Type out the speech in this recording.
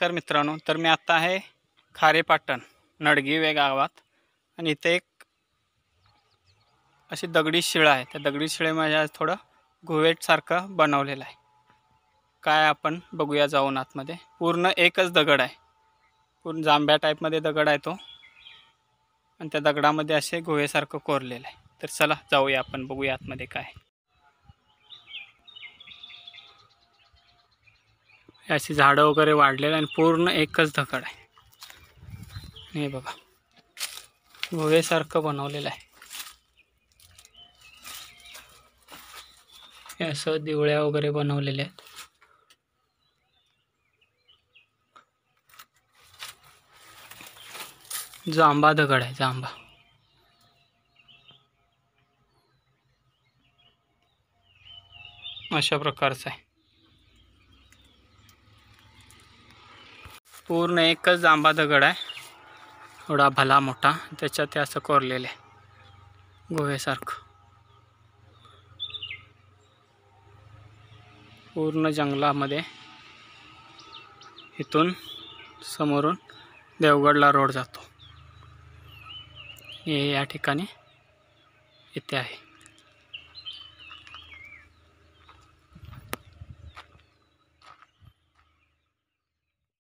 नमस्कार मित्रांनो तर मी आत्ता आहे खारेपाटण नडगी गावात आणि इथे एक अशी दगडी शिळा आहे त्या दगडी शिळेमध्ये आज थोडं घुवेटसारखं बनवलेलं आहे काय आपण बघूया जाऊन आतमध्ये पूर्ण एकच दगड आहे पूर्ण जांभ्या टाईपमध्ये दगड आहे तो आणि त्या दगडामध्ये असे गुहेसारखं कोरलेलं आहे तर चला जाऊया आपण बघूया आतमध्ये काय अशी झाडं वगैरे वाढलेलं आणि पूर्ण एकच दगड आहे हे बघा गोव्यासारखं बनवलेलं आहे असं दिवळ्या वगैरे बनवलेल्या आहेत जांबा दगड आहे जांबा अशा प्रकारचा आहे पूर्ण एकच आंबा दगड आहे थोडा भला मोठा त्याच्यात ते असं कोरलेलं आहे गोव्यासारखं पूर्ण जंगलामध्ये इथून समोरून देवगडला रोड जातो हे या ठिकाणी इथे आहे